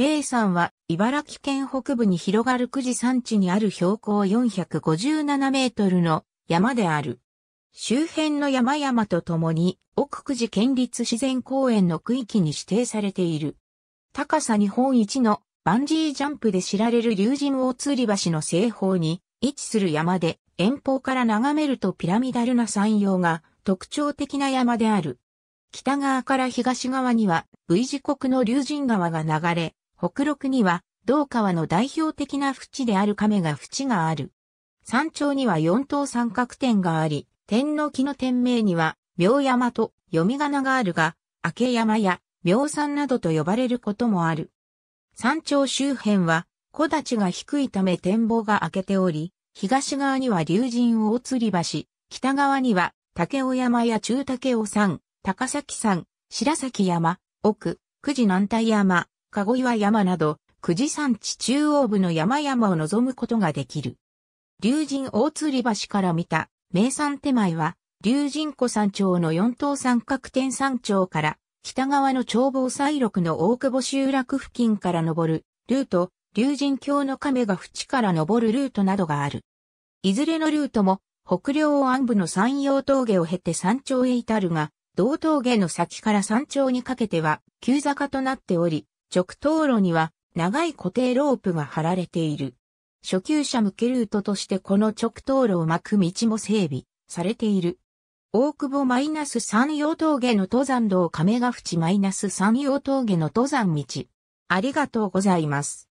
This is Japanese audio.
名山は茨城県北部に広がる久慈山地にある標高457メートルの山である。周辺の山々とともに奥久慈県立自然公園の区域に指定されている。高さ日本一のバンジージャンプで知られる竜神大吊橋の西方に位置する山で遠方から眺めるとピラミダルな山陽が特徴的な山である。北側から東側には V 字国の竜神川が流れ、北陸には、道川の代表的な淵である亀が淵がある。山頂には四等三角点があり、天の木の天名には、明山と読み仮名があるが、明山や明山などと呼ばれることもある。山頂周辺は、木立が低いため展望が開けており、東側には竜神大吊橋、北側には竹尾山や中竹尾山、高崎山、白崎山、奥、九時南太山、籠岩山など、久慈山地中央部の山々を望むことができる。竜神大吊橋から見た名山手前は、竜神湖山頂の四等三角点山頂から、北側の長望西麓の大久保集落付近から登るルート、竜神峡の亀が淵から登るルートなどがある。いずれのルートも、北領安部の山陽峠を経て山頂へ至るが、道峠の先から山頂にかけては、急坂となっており、直通路には長い固定ロープが張られている。初級者向けルートとしてこの直通路を巻く道も整備されている。大久保マイナス山陽峠の登山道亀ヶ淵マイナス山陽峠の登山道。ありがとうございます。